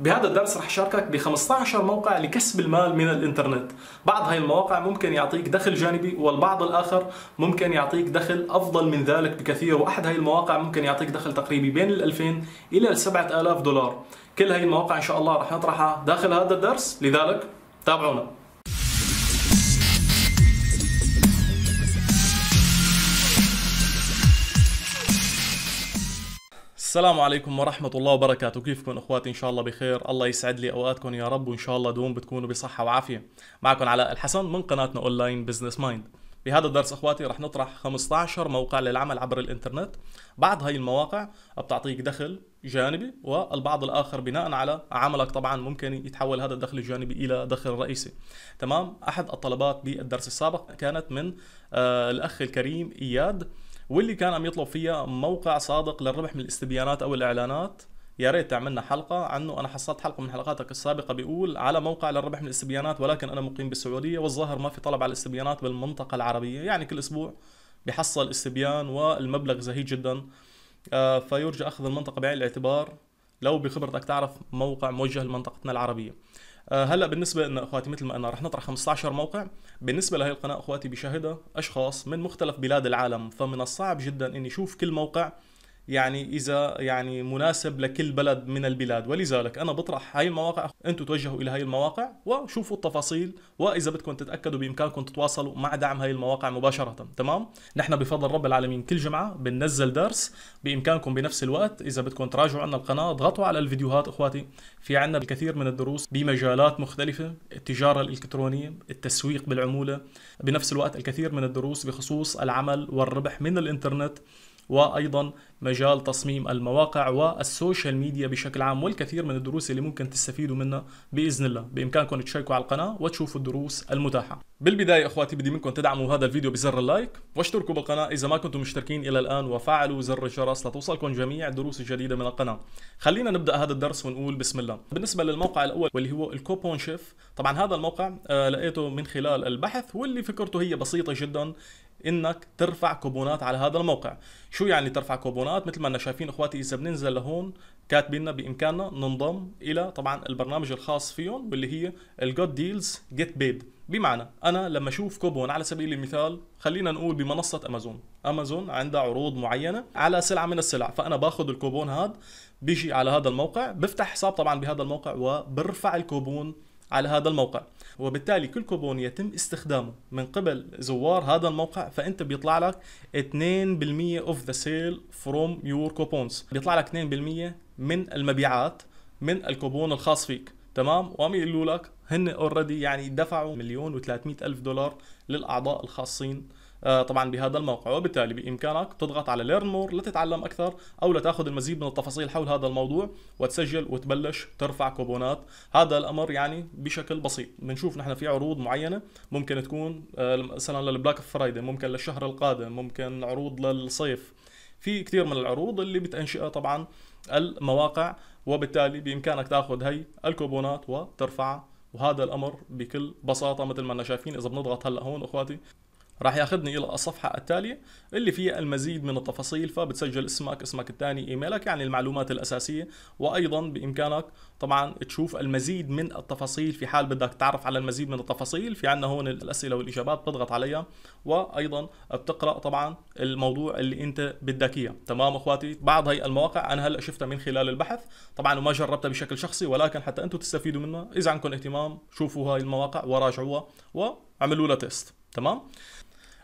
بهذا الدرس رح شاركك ب 15 موقع لكسب المال من الانترنت بعض هاي المواقع ممكن يعطيك دخل جانبي والبعض الآخر ممكن يعطيك دخل أفضل من ذلك بكثير وأحد هاي المواقع ممكن يعطيك دخل تقريبي بين ال 2000 إلى ال 7000 دولار كل هاي المواقع إن شاء الله رح نطرحها داخل هذا الدرس لذلك تابعونا السلام عليكم ورحمة الله وبركاته كيفكم اخواتي ان شاء الله بخير الله يسعد لي اوقاتكم يا رب وان شاء الله دوم بتكونوا بصحة وعافية معكم علاء الحسن من قناتنا اونلاين بزنس مايند بهذا الدرس اخواتي رح نطرح 15 موقع للعمل عبر الانترنت بعض هاي المواقع بتعطيك دخل جانبي والبعض الاخر بناء على عملك طبعا ممكن يتحول هذا الدخل الجانبي الى دخل رئيسي تمام احد الطلبات بالدرس السابق كانت من آه الاخ الكريم اياد واللي كان عم يطلب فيها موقع صادق للربح من الاستبيانات او الاعلانات يا ريت تعملنا حلقه عنه انا حصلت حلقه من حلقاتك السابقه بيقول على موقع للربح من الاستبيانات ولكن انا مقيم بالسعوديه والظاهر ما في طلب على الاستبيانات بالمنطقه العربيه يعني كل اسبوع بيحصل استبيان والمبلغ زهيد جدا آه، فيرجى اخذ المنطقه بعين الاعتبار لو بخبرتك تعرف موقع موجه لمنطقتنا العربيه آه، هلا بالنسبه لنا اخواتي مثل ما قلنا رح نطرح 15 موقع بالنسبه لهي القناه اخواتي بيشاهدها اشخاص من مختلف بلاد العالم فمن الصعب جدا اني اشوف كل موقع يعني اذا يعني مناسب لكل بلد من البلاد ولذلك انا بطرح هاي المواقع انتم توجهوا الى هاي المواقع وشوفوا التفاصيل واذا بدكم تتاكدوا بامكانكم تتواصلوا مع دعم هاي المواقع مباشره تمام نحن بفضل رب العالمين كل جمعه بننزل درس بامكانكم بنفس الوقت اذا بدكم تراجعوا عنا القناه اضغطوا على الفيديوهات اخواتي في عنا الكثير من الدروس بمجالات مختلفه التجاره الالكترونيه التسويق بالعموله بنفس الوقت الكثير من الدروس بخصوص العمل والربح من الانترنت وايضا مجال تصميم المواقع والسوشيال ميديا بشكل عام والكثير من الدروس اللي ممكن تستفيدوا منها باذن الله بامكانكم تشاركوا على القناه وتشوفوا الدروس المتاحه بالبدايه اخواتي بدي منكم تدعموا هذا الفيديو بزر اللايك واشتركوا بالقناه اذا ما كنتم مشتركين الى الان وفعلوا زر الجرس لتوصلكم جميع الدروس الجديده من القناه خلينا نبدا هذا الدرس ونقول بسم الله بالنسبه للموقع الاول واللي هو الكوبون شيف طبعا هذا الموقع آه، لقيته من خلال البحث واللي فكرته هي بسيطه جدا انك ترفع كوبونات على هذا الموقع شو يعني ترفع كوبونات مثل ما احنا شايفين اخواتي اذا بننزل لهون كاتبين بامكاننا ننضم الى طبعا البرنامج الخاص فيهم واللي هي الجود ديلز جيت بيد بمعنى انا لما اشوف كوبون على سبيل المثال خلينا نقول بمنصه امازون امازون عندها عروض معينه على سلعه من السلع فانا باخذ الكوبون هذا بيجي على هذا الموقع بفتح حساب طبعا بهذا الموقع وبرفع الكوبون على هذا الموقع وبالتالي كل كوبون يتم استخدامه من قبل زوار هذا الموقع فانت بيطلع لك 2% of the sale from your coupons بيطلع لك 2% من المبيعات من الكوبون الخاص فيك تمام وعم يقولوا لك هن اوريدي يعني دفعوا مليون و300 الف دولار للاعضاء الخاصين آه، طبعا بهذا الموقع وبالتالي بامكانك تضغط على ليرن مور لتتعلم اكثر او لتاخذ المزيد من التفاصيل حول هذا الموضوع وتسجل وتبلش ترفع كوبونات هذا الامر يعني بشكل بسيط بنشوف نحن في عروض معينه ممكن تكون آه، مثلا للبلاك فرايدي ممكن للشهر القادم ممكن عروض للصيف في كثير من العروض اللي بتنشئها طبعا المواقع وبالتالي بامكانك تاخذ هي الكوبونات وترفعها وهذا الامر بكل بساطه مثل ما انا شايفين اذا بنضغط هلا هون اخواتي راح ياخذني الى الصفحه التاليه اللي فيها المزيد من التفاصيل فبتسجل اسمك اسمك الثاني ايميلك يعني المعلومات الاساسيه وايضا بامكانك طبعا تشوف المزيد من التفاصيل في حال بدك تعرف على المزيد من التفاصيل في عندنا هون الاسئله والاجابات بتضغط عليها وايضا بتقرا طبعا الموضوع اللي انت بدك اياه تمام اخواتي بعض هي المواقع انا هلا شفتها من خلال البحث طبعا وما جربتها بشكل شخصي ولكن حتى انتم تستفيدوا منها اذا عندكم اهتمام شوفوا هاي المواقع وراجعوها واعملوا لها تيست تمام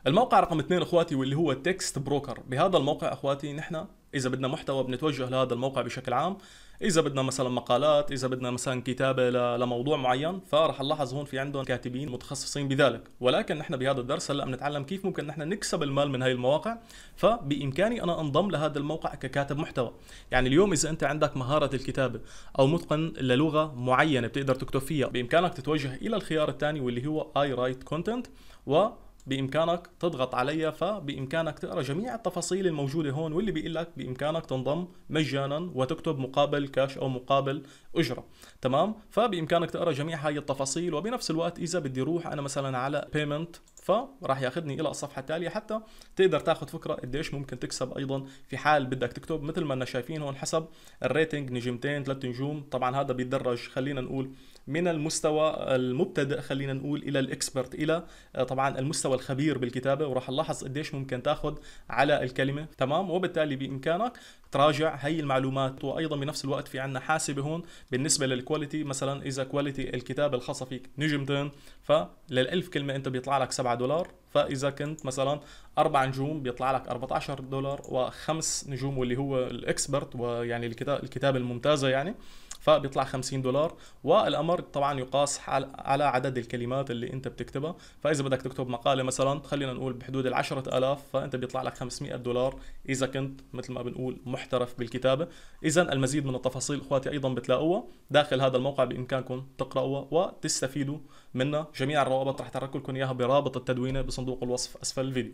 الموقع رقم اثنين اخواتي واللي هو تكست بروكر بهذا الموقع اخواتي نحن اذا بدنا محتوى بنتوجه لهذا الموقع بشكل عام اذا بدنا مثلا مقالات اذا بدنا مثلا كتابه لموضوع معين فرح نلاحظ هون في عندهم كاتبين متخصصين بذلك ولكن نحن بهذا الدرس هلا بنتعلم كيف ممكن نحن نكسب المال من هاي المواقع فبامكاني انا انضم لهذا الموقع ككاتب محتوى يعني اليوم اذا انت عندك مهاره الكتابه او متقن للغه معينه بتقدر تكتب فيها بامكانك تتوجه الى الخيار الثاني واللي هو اي رايت كونتنت و بامكانك تضغط عليها فبامكانك تقرا جميع التفاصيل الموجوده هون واللي بيقول لك بامكانك تنضم مجانا وتكتب مقابل كاش او مقابل اجره تمام فبامكانك تقرا جميع هاي التفاصيل وبنفس الوقت اذا بدي روح انا مثلا على بيمنت فراح ياخذني الى الصفحه التاليه حتى تقدر تاخذ فكره قديش ممكن تكسب ايضا في حال بدك تكتب مثل ما انا شايفين هون حسب الريتنج نجمتين ثلاث نجوم طبعا هذا بيتدرج خلينا نقول من المستوى المبتدئ خلينا نقول الى الاكسبرت الى آه، طبعا المستوى الخبير بالكتابه وراح نلاحظ قديش ممكن تاخذ على الكلمه تمام وبالتالي بامكانك تراجع هي المعلومات وايضا بنفس الوقت في عندنا حاسبه هون بالنسبه للكواليتي مثلا اذا كواليتي الكتابه الخاصه فيك نجمتين فلل1000 كلمه انت بيطلع لك 7 دولار فاذا كنت مثلا اربع نجوم بيطلع لك 14 دولار وخمس نجوم واللي هو الاكسبرت ويعني الكتابه الممتازه يعني فبيطلع 50 دولار والامر طبعا يقاس على عدد الكلمات اللي انت بتكتبها فاذا بدك تكتب مقاله مثلا خلينا نقول بحدود ال 10000 فانت بيطلع لك 500 دولار اذا كنت مثل ما بنقول محترف بالكتابه اذا المزيد من التفاصيل اخواتي ايضا بتلاقوها داخل هذا الموقع بامكانكم تقراوها وتستفيدوا منها جميع الروابط رح اترك لكم اياها برابط التدوينه بصندوق الوصف اسفل الفيديو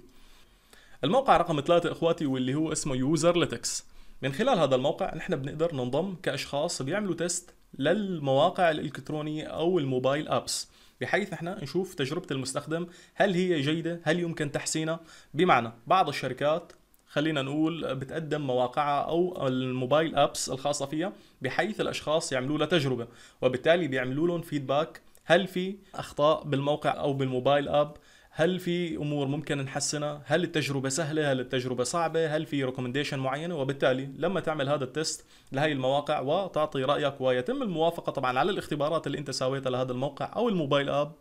الموقع رقم ثلاثة اخواتي واللي هو اسمه يوزر لتكس من خلال هذا الموقع نحن بنقدر ننضم كاشخاص بيعملوا تيست للمواقع الالكترونيه او الموبايل ابس بحيث احنا نشوف تجربه المستخدم هل هي جيده هل يمكن تحسينها بمعنى بعض الشركات خلينا نقول بتقدم مواقعها او الموبايل ابس الخاصه فيها بحيث الاشخاص يعملوا لها تجربه وبالتالي بيعملوا لهم فيدباك هل في اخطاء بالموقع او بالموبايل اب هل في امور ممكن نحسنها هل التجربه سهله هل التجربه صعبه هل في ريكومنديشن معينه وبالتالي لما تعمل هذا التست لهي المواقع وتعطي رايك ويتم الموافقه طبعا على الاختبارات اللي انت سويتها لهذا الموقع او الموبايل اب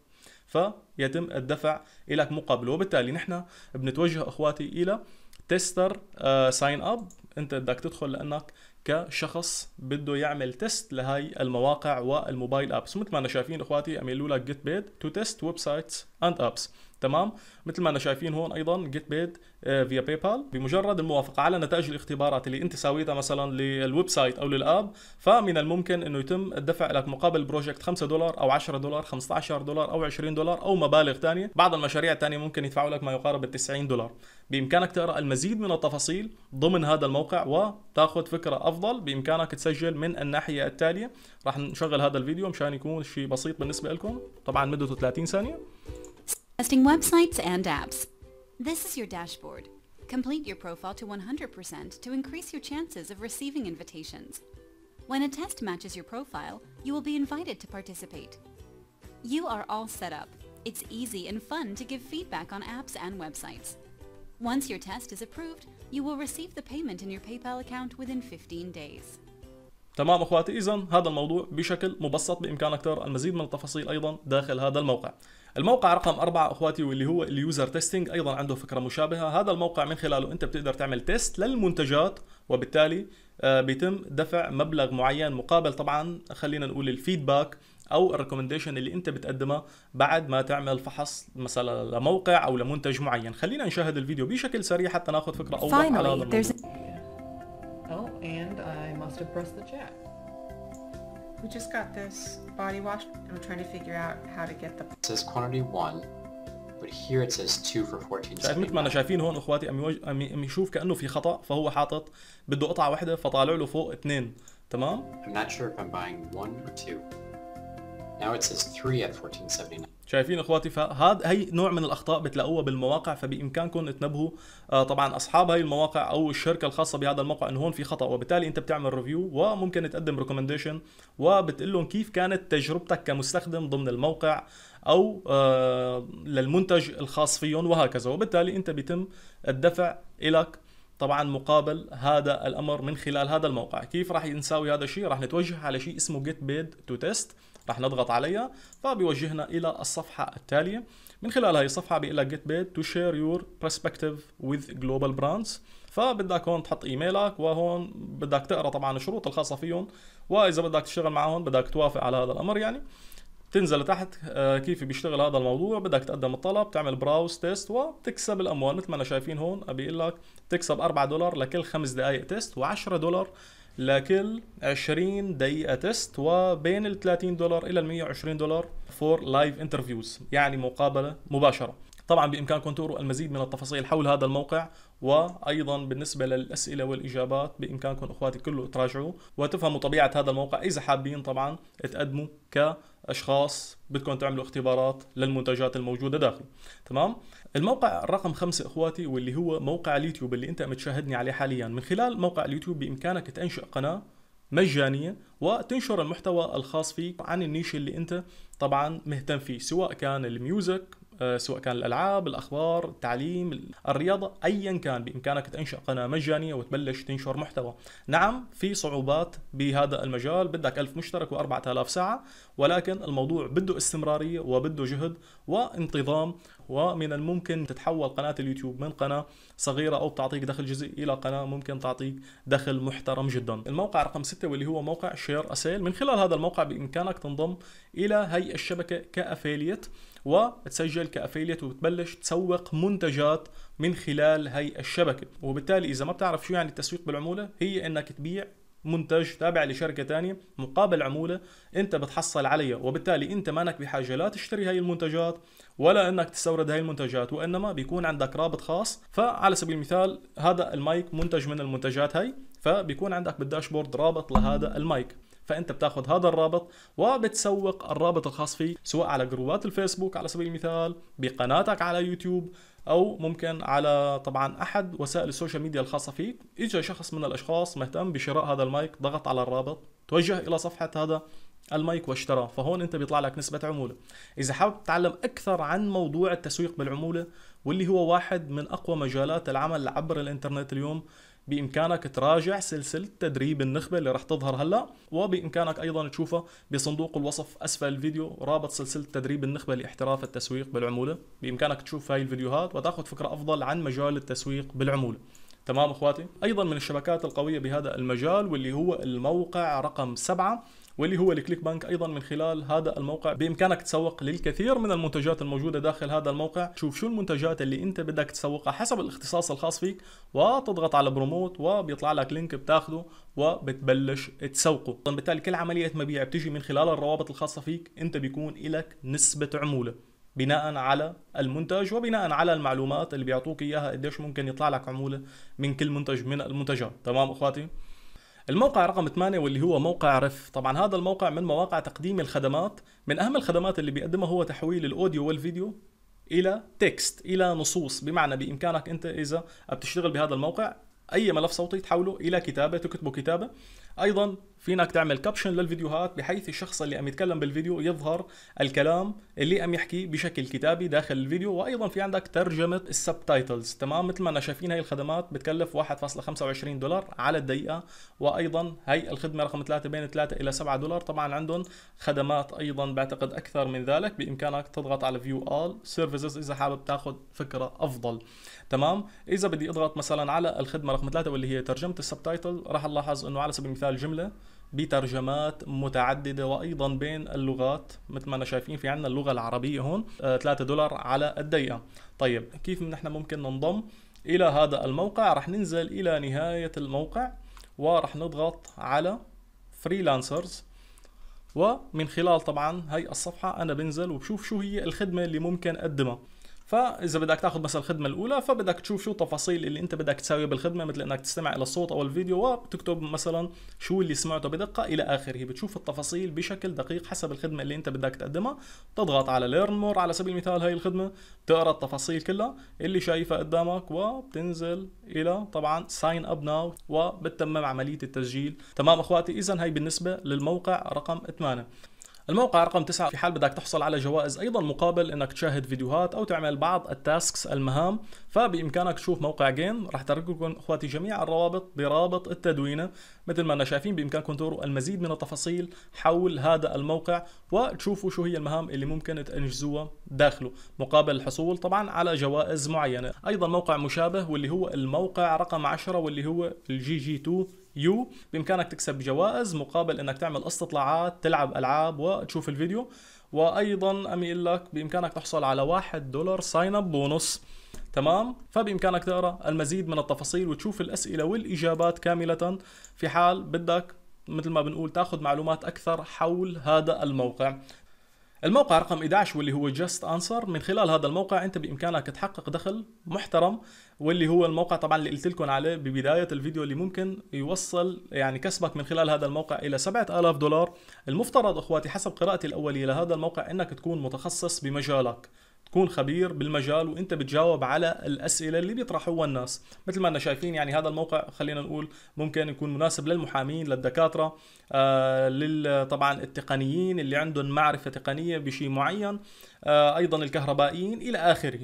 فيتم الدفع لك مقابله وبالتالي نحن بنتوجه اخواتي الى تيستر ساين اب انت بدك تدخل لانك كشخص بده يعمل تيست لهي المواقع والموبايل ابس مثل ما انا شايفين اخواتي عم لك جيت بيد تو تيست ويب سايتس اند ابس تمام مثل ما انا شايفين هون ايضا جيت بيد فيا باي بال بمجرد الموافقه على نتائج الاختبارات اللي انت ساويتها مثلا للويب سايت او للاب فمن الممكن انه يتم الدفع لك مقابل بروجكت 5 دولار او 10 دولار 15 دولار او 20 دولار او مبالغ ثانيه بعض المشاريع الثانيه ممكن يدفعوا لك ما يقارب ال 90 دولار بامكانك تقرا المزيد من التفاصيل ضمن هذا الموقع وتاخذ فكره افضل بامكانك تسجل من الناحيه التاليه راح نشغل هذا الفيديو مشان يكون شيء بسيط بالنسبه لكم طبعا مدته 30 ثانيه Testing websites and apps. This is your dashboard. Complete your profile to 100% to increase your chances of receiving invitations. When a test matches your profile, you will be invited to participate. You are all set up. It's easy and fun to give feedback on apps and websites. Once your test is approved, you will receive the payment in your PayPal account within 15 days. تمام اخواتي اذا هذا الموضوع بشكل مبسط بامكانك ترى المزيد من التفاصيل ايضا داخل هذا الموقع الموقع رقم أربعة أخواتي واللي هو اليوزر تيستينج أيضا عنده فكرة مشابهة هذا الموقع من خلاله أنت بتقدر تعمل تيست للمنتجات وبالتالي آه، بيتم دفع مبلغ معين مقابل طبعا خلينا نقول الفيدباك او الريكومنديشن اللي انت بتقدمها بعد ما تعمل فحص مثلا لموقع او لمنتج معين خلينا نشاهد الفيديو بشكل سريع حتى ناخذ فكره اوضح على هذا الموضوع and I must have pressed the chat. We just got this body wash. I'm trying to figure out how to get the... It says quantity 1, but here it says 2 for 14 مثل ما انا شايفين هون اخواتي كانه في خطا حاطط فطالع له فوق اثنين تمام؟ I'm not sure if I'm buying one or two. Now it says 3 at 1479. شايفين اخواتي فهذا هي نوع من الاخطاء بتلاقوها بالمواقع فبامكانكم تنبهوا آه، طبعا اصحاب هاي المواقع او الشركه الخاصه بهذا الموقع انه هون في خطا وبالتالي انت بتعمل ريفيو وممكن تقدم ريكومنديشن وبتقول لهم كيف كانت تجربتك كمستخدم ضمن الموقع او آه، للمنتج الخاص فيهم وهكذا وبالتالي انت بيتم الدفع الك طبعا مقابل هذا الامر من خلال هذا الموقع كيف راح نساوي هذا الشيء راح نتوجه على شيء اسمه جيت بيد تو تيست رح نضغط عليها فبيوجهنا الى الصفحه التاليه من خلال هاي الصفحه بيقول لك جيت بيد تو شير يور برسبكتيف وذ جلوبال براندز فبدك هون تحط ايميلك وهون بدك تقرا طبعا الشروط الخاصه فيهم واذا بدك تشتغل معهم بدك توافق على هذا الامر يعني تنزل لتحت آه، كيف بيشتغل هذا الموضوع بدك تقدم الطلب تعمل براوز تيست وتكسب الاموال مثل ما انا شايفين هون بيقول لك تكسب 4 دولار لكل 5 دقائق تيست و10 دولار لكل 20 دقيقة تيست وبين ال 30 دولار إلى ال 120 دولار فور لايف انترفيوز يعني مقابلة مباشرة طبعا بإمكانكم تقروا المزيد من التفاصيل حول هذا الموقع وأيضا بالنسبة للأسئلة والإجابات بإمكانكم إخواتي كله تراجعوا وتفهموا طبيعة هذا الموقع إذا حابين طبعا تقدموا كأشخاص بدكم تعملوا اختبارات للمنتجات الموجودة داخله تمام الموقع رقم خمسة إخواتي واللي هو موقع اليوتيوب اللي أنت متشاهدني عليه حاليا من خلال موقع اليوتيوب بإمكانك تنشئ قناة مجانية وتنشر المحتوى الخاص فيك عن النيش اللي انت طبعا مهتم فيه سواء كان الميوزك آه، سواء كان الالعاب الاخبار التعليم الرياضه ايا كان بامكانك تنشا قناه مجانيه وتبلش تنشر محتوى نعم في صعوبات بهذا المجال بدك ألف مشترك و4000 ساعه ولكن الموضوع بده استمراريه وبده جهد وانتظام ومن الممكن تتحول قناه اليوتيوب من قناه صغيره او بتعطيك دخل جزئي الى قناه ممكن تعطيك دخل محترم جدا الموقع رقم 6 واللي هو موقع شير اسيل من خلال هذا الموقع بامكانك تنضم الى هي الشبكه كافيليت وتسجل كافيليت وبتبلش تسوق منتجات من خلال هي الشبكه وبالتالي اذا ما بتعرف شو يعني التسويق بالعموله هي انك تبيع منتج تابع لشركة تانية مقابل عمولة انت بتحصل عليها وبالتالي انت مانك بحاجة لا تشتري هاي المنتجات ولا انك تستورد هاي المنتجات وانما بيكون عندك رابط خاص فعلى سبيل المثال هذا المايك منتج من المنتجات هاي فبيكون عندك بالداشبورد رابط لهذا المايك فانت بتاخذ هذا الرابط وبتسوق الرابط الخاص فيه سواء على جروبات الفيسبوك على سبيل المثال بقناتك على يوتيوب او ممكن على طبعا احد وسائل السوشيال ميديا الخاصه فيك اجى شخص من الاشخاص مهتم بشراء هذا المايك ضغط على الرابط توجه الى صفحه هذا المايك واشتراه فهون انت بيطلع لك نسبة عمولة اذا حابب تتعلم اكثر عن موضوع التسويق بالعمولة واللي هو واحد من اقوى مجالات العمل عبر الانترنت اليوم بامكانك تراجع سلسله تدريب النخبه اللي راح تظهر هلا وبامكانك ايضا تشوفها بصندوق الوصف اسفل الفيديو رابط سلسله تدريب النخبه لاحتراف التسويق بالعموله بامكانك تشوف هاي الفيديوهات وتاخذ فكره افضل عن مجال التسويق بالعموله تمام اخواتي ايضا من الشبكات القويه بهذا المجال واللي هو الموقع رقم سبعة واللي هو الكليك بانك ايضا من خلال هذا الموقع بامكانك تسوق للكثير من المنتجات الموجوده داخل هذا الموقع شوف شو المنتجات اللي انت بدك تسوقها حسب الاختصاص الخاص فيك وتضغط على بروموت وبيطلع لك لينك بتاخده وبتبلش تسوقه طبعا بالتالي كل عمليه مبيع بتيجي من خلال الروابط الخاصه فيك انت بيكون لك نسبه عموله بناء على المنتج وبناء على المعلومات اللي بيعطوك اياها قديش ممكن يطلع لك عموله من كل منتج من المنتجات تمام اخواتي الموقع رقم 8 واللي هو موقع رف طبعا هذا الموقع من مواقع تقديم الخدمات من اهم الخدمات اللي بيقدمها هو تحويل الاوديو والفيديو الى تكست الى نصوص بمعنى بامكانك انت اذا بتشتغل بهذا الموقع اي ملف صوتي تحوله الى كتابه تكتبه كتابه ايضا فينك تعمل كابشن للفيديوهات بحيث الشخص اللي عم يتكلم بالفيديو يظهر الكلام اللي عم يحكي بشكل كتابي داخل الفيديو وايضا في عندك ترجمه السبتايتلز تمام مثل ما انا شايفين هاي الخدمات بتكلف 1.25 دولار على الدقيقه وايضا هي الخدمه رقم 3 بين 3 الى 7 دولار طبعا عندهم خدمات ايضا بعتقد اكثر من ذلك بامكانك تضغط على فيو اول سيرفيسز اذا حابب تاخذ فكره افضل تمام اذا بدي اضغط مثلا على الخدمه رقم 3 واللي هي ترجمه السبتايتل راح الاحظ انه على سبيل المثال جمله بترجمات متعددة وأيضا بين اللغات مثل ما أنا شايفين في عندنا اللغة العربية هون 3 آه، دولار على الدقيقة طيب كيف نحن ممكن ننضم إلى هذا الموقع رح ننزل إلى نهاية الموقع ورح نضغط على فريلانسرز ومن خلال طبعا هاي الصفحة أنا بنزل وبشوف شو هي الخدمة اللي ممكن أقدمها فاذا بدك تاخذ مثلا الخدمه الاولى فبدك تشوف شو التفاصيل اللي انت بدك تساويها بالخدمه مثل انك تستمع الى الصوت او الفيديو وبتكتب مثلا شو اللي سمعته بدقه الى اخره بتشوف التفاصيل بشكل دقيق حسب الخدمه اللي انت بدك تقدمها بتضغط على ليرن مور على سبيل المثال هاي الخدمه بتقرا التفاصيل كلها اللي شايفها قدامك وبتنزل الى طبعا ساين اب ناو وبتتمم عمليه التسجيل تمام اخواتي اذا هي بالنسبه للموقع رقم 8 الموقع رقم 9 في حال بدك تحصل على جوائز ايضا مقابل انك تشاهد فيديوهات او تعمل بعض التاسكس المهام فبامكانك تشوف موقع جيم رح ترك لكم اخواتي جميع الروابط برابط التدوينه مثل ما أنا شايفين بإمكانكم تدوروا المزيد من التفاصيل حول هذا الموقع وتشوفوا شو هي المهام اللي ممكن تنجزوها داخله مقابل الحصول طبعا على جوائز معينة أيضا موقع مشابه واللي هو الموقع رقم 10 واللي هو الجي جي 2 يو بإمكانك تكسب جوائز مقابل أنك تعمل استطلاعات تلعب ألعاب وتشوف الفيديو وأيضا أميل لك بإمكانك تحصل على واحد دولار ساين أب بونص تمام فبامكانك تقرا المزيد من التفاصيل وتشوف الاسئله والاجابات كامله في حال بدك مثل ما بنقول تاخذ معلومات اكثر حول هذا الموقع الموقع رقم 11 واللي هو جاست انسر من خلال هذا الموقع انت بامكانك تحقق دخل محترم واللي هو الموقع طبعا اللي قلت لكم عليه ببدايه الفيديو اللي ممكن يوصل يعني كسبك من خلال هذا الموقع الى 7000 دولار المفترض اخواتي حسب قراءتي الاوليه لهذا الموقع انك تكون متخصص بمجالك تكون خبير بالمجال وانت بتجاوب على الاسئله اللي بيطرحوها الناس مثل ما انا شايفين يعني هذا الموقع خلينا نقول ممكن يكون مناسب للمحامين للدكاتره آه لل طبعا التقنيين اللي عندهم معرفه تقنيه بشيء معين آه ايضا الكهربائيين الى اخره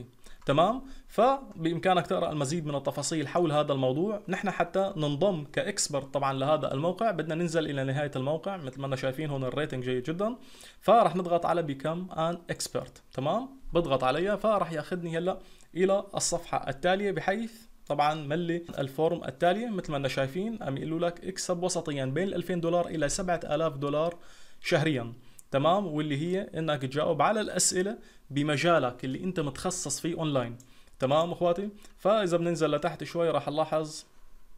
تمام فبامكانك تقرا المزيد من التفاصيل حول هذا الموضوع نحن حتى ننضم كاكسبرت طبعا لهذا الموقع بدنا ننزل الى نهايه الموقع مثل ما انا شايفين هون الريتنج جيد جدا فرح نضغط على بيكم ان اكسبرت تمام بضغط عليها فراح ياخذني هلا الى الصفحه التاليه بحيث طبعا ملي الفورم التالية مثل ما انا شايفين عم يقولوا لك اكسب وسطيا بين 2000 دولار الى 7000 دولار شهريا تمام واللي هي انك تجاوب على الاسئله بمجالك اللي انت متخصص فيه اونلاين تمام اخواتي فاذا بننزل لتحت شوي راح نلاحظ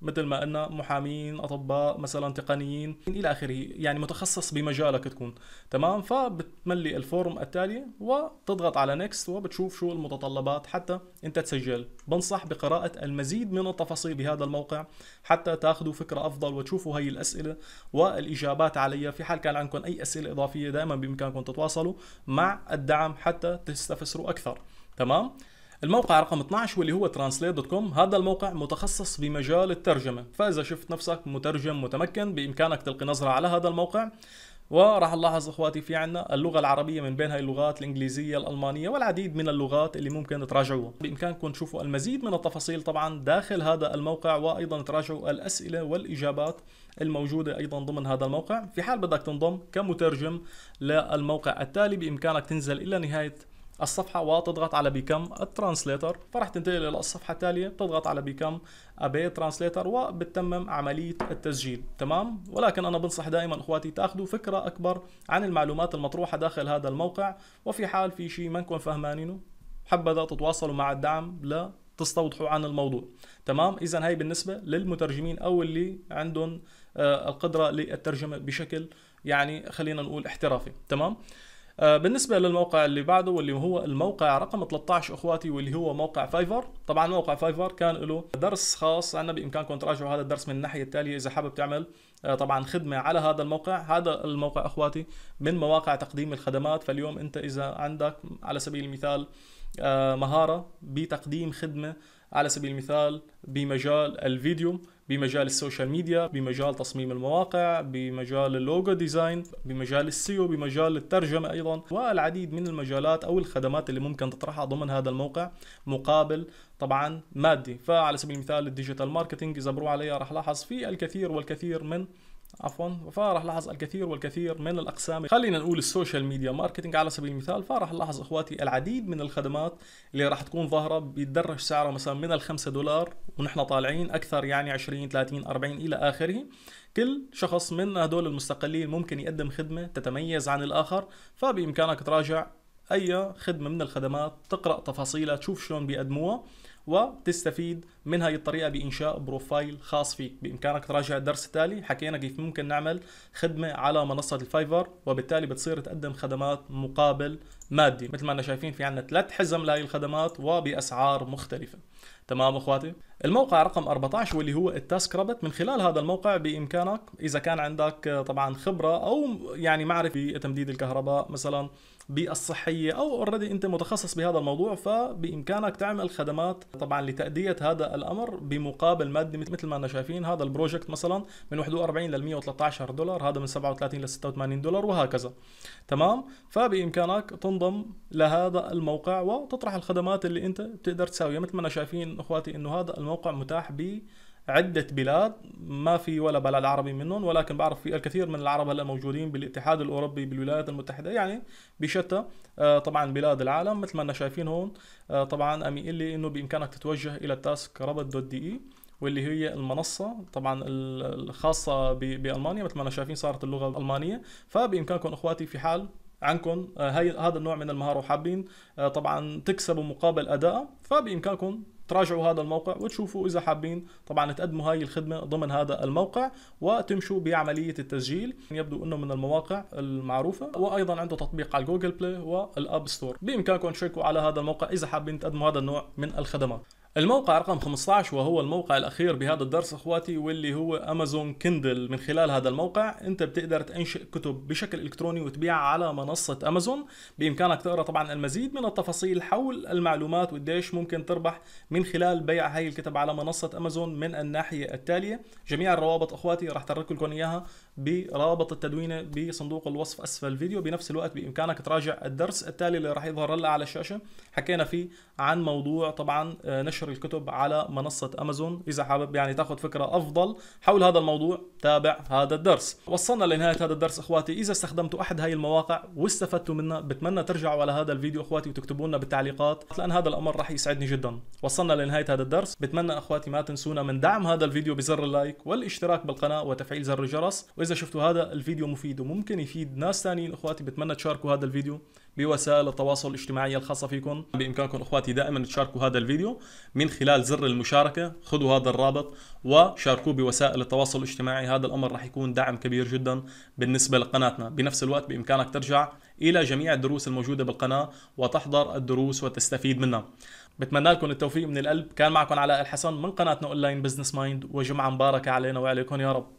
مثل ما قلنا محامين اطباء مثلا تقنيين الى اخره يعني متخصص بمجالك تكون تمام فبتملي الفورم التالي وتضغط على نيكست وبتشوف شو المتطلبات حتى انت تسجل بنصح بقراءه المزيد من التفاصيل بهذا الموقع حتى تاخذوا فكره افضل وتشوفوا هي الاسئله والاجابات عليها في حال كان عندكم اي اسئله اضافيه دائما بامكانكم تتواصلوا مع الدعم حتى تستفسروا اكثر تمام الموقع رقم 12 واللي هو ترانسليت دوت كوم هذا الموقع متخصص بمجال الترجمه فاذا شفت نفسك مترجم متمكن بامكانك تلقي نظره على هذا الموقع وراح نلاحظ اخواتي في عنا اللغه العربيه من بين هاي اللغات الانجليزيه الالمانيه والعديد من اللغات اللي ممكن تراجعوها بامكانكم تشوفوا المزيد من التفاصيل طبعا داخل هذا الموقع وايضا تراجعوا الاسئله والاجابات الموجوده ايضا ضمن هذا الموقع في حال بدك تنضم كمترجم للموقع التالي بامكانك تنزل الى نهايه الصفحه وتضغط على بيكم الترانسليتر فرح تنتقل الى الصفحه التاليه بتضغط على بيكم ابي ترانسليتر وبتتمم عمليه التسجيل تمام ولكن انا بنصح دائما اخواتي تاخذوا فكره اكبر عن المعلومات المطروحه داخل هذا الموقع وفي حال في شيء ما فهمانينه حبذا تتواصلوا مع الدعم لا تستوضحوا عن الموضوع تمام اذا هاي بالنسبه للمترجمين او اللي عندهم آه، القدره للترجمه بشكل يعني خلينا نقول احترافي تمام آه، بالنسبه للموقع اللي بعده واللي هو الموقع رقم 13 اخواتي واللي هو موقع فايفر طبعا موقع فايفر كان له درس خاص عنا بامكانكم تراجعوا هذا الدرس من الناحيه التاليه اذا حابب تعمل آه، طبعا خدمه على هذا الموقع هذا الموقع اخواتي من مواقع تقديم الخدمات فاليوم انت اذا عندك على سبيل المثال آه، مهاره بتقديم خدمه على سبيل المثال بمجال الفيديو بمجال السوشيال ميديا بمجال تصميم المواقع بمجال اللوجو ديزاين بمجال السيو بمجال الترجمة أيضا والعديد من المجالات أو الخدمات اللي ممكن تطرحها ضمن هذا الموقع مقابل طبعا مادي فعلى سبيل المثال الديجيتال ماركتينج إذا بروح عليها راح لاحظ في الكثير والكثير من عفوا فراح لاحظ الكثير والكثير من الاقسام خلينا نقول السوشيال ميديا ماركتنج على سبيل المثال فراح لاحظ اخواتي العديد من الخدمات اللي راح تكون ظاهره بيتدرج سعرها مثلا من ال5 دولار ونحن طالعين اكثر يعني 20 30 40 الى اخره كل شخص من هدول المستقلين ممكن يقدم خدمه تتميز عن الاخر فبامكانك تراجع اي خدمه من الخدمات تقرا تفاصيلها تشوف شلون بيقدموها وتستفيد من هاي الطريقة بإنشاء بروفايل خاص فيك بإمكانك تراجع الدرس التالي حكينا كيف ممكن نعمل خدمة على منصة الفايفر وبالتالي بتصير تقدم خدمات مقابل مادي مثل ما احنا شايفين في عندنا ثلاث حزم لهي الخدمات وبأسعار مختلفة تمام اخواتي الموقع رقم 14 واللي هو التاسك رابط من خلال هذا الموقع بامكانك اذا كان عندك طبعا خبره او يعني معرفه بتمديد الكهرباء مثلا بالصحيه او اوريدي انت متخصص بهذا الموضوع فبامكانك تعمل خدمات طبعا لتاديه هذا الامر بمقابل مادي مثل ما انا شايفين هذا البروجكت مثلا من 41 لل 113 دولار هذا من 37 ل 86 دولار وهكذا تمام فبامكانك تنضم لهذا الموقع وتطرح الخدمات اللي انت بتقدر تساويها مثل ما انا شايفين اخواتي انه هذا الموقع متاح ب عده بلاد ما في ولا بلد عربي منهم ولكن بعرف في الكثير من العرب هلا موجودين بالاتحاد الاوروبي بالولايات المتحده يعني بشتى آه، طبعا بلاد العالم مثل ما انا شايفين هون آه، طبعا امي لي انه بامكانك تتوجه الى التاسك ربط دوت دي اي واللي هي المنصة طبعا الخاصة بألمانيا مثل ما أنا شايفين صارت اللغة الألمانية فبإمكانكم إخواتي في حال عنكم آه، هاي هذا النوع من المهارة وحابين طبعا تكسبوا مقابل أداء فبإمكانكم تراجعوا هذا الموقع وتشوفوا اذا حابين طبعا تقدموا هاي الخدمه ضمن هذا الموقع وتمشوا بعمليه التسجيل يبدو انه من المواقع المعروفه وايضا عنده تطبيق على جوجل بلاي والاب ستور بامكانكم تشيكوا على هذا الموقع اذا حابين تقدموا هذا النوع من الخدمات الموقع رقم 15 وهو الموقع الاخير بهذا الدرس اخواتي واللي هو امازون كندل من خلال هذا الموقع انت بتقدر تنشئ كتب بشكل الكتروني وتبيعها على منصه امازون بامكانك تقرا طبعا المزيد من التفاصيل حول المعلومات وقديش ممكن تربح من خلال بيع هاي الكتب على منصه امازون من الناحيه التاليه جميع الروابط اخواتي راح ترك لكم اياها برابط التدوينه بصندوق الوصف اسفل الفيديو بنفس الوقت بامكانك تراجع الدرس التالي اللي راح يظهر هلا على الشاشه حكينا فيه عن موضوع طبعا آه، نشر الكتب على منصه امازون اذا حابب يعني تاخذ فكره افضل حول هذا الموضوع تابع هذا الدرس وصلنا لنهايه هذا الدرس اخواتي اذا استخدمتوا احد هاي المواقع واستفدتوا منها بتمنى ترجعوا على هذا الفيديو اخواتي وتكتبوا لنا بالتعليقات لان هذا الامر راح يسعدني جدا وصلنا لنهايه هذا الدرس بتمنى اخواتي ما تنسونا من دعم هذا الفيديو بزر اللايك والاشتراك بالقناه وتفعيل زر الجرس وإذا اذا شفتوا هذا الفيديو مفيد وممكن يفيد ناس ثانيين اخواتي بتمنى تشاركوا هذا الفيديو بوسائل التواصل الاجتماعي الخاصه فيكم بامكانكم اخواتي دائما تشاركوا هذا الفيديو من خلال زر المشاركه خذوا هذا الرابط وشاركوه بوسائل التواصل الاجتماعي هذا الامر راح يكون دعم كبير جدا بالنسبه لقناتنا بنفس الوقت بامكانك ترجع الى جميع الدروس الموجوده بالقناه وتحضر الدروس وتستفيد منها بتمنى لكم التوفيق من القلب كان معكم علاء الحسن من قناتنا اونلاين بزنس مايند وجمعه مباركه علينا وعليكم يا رب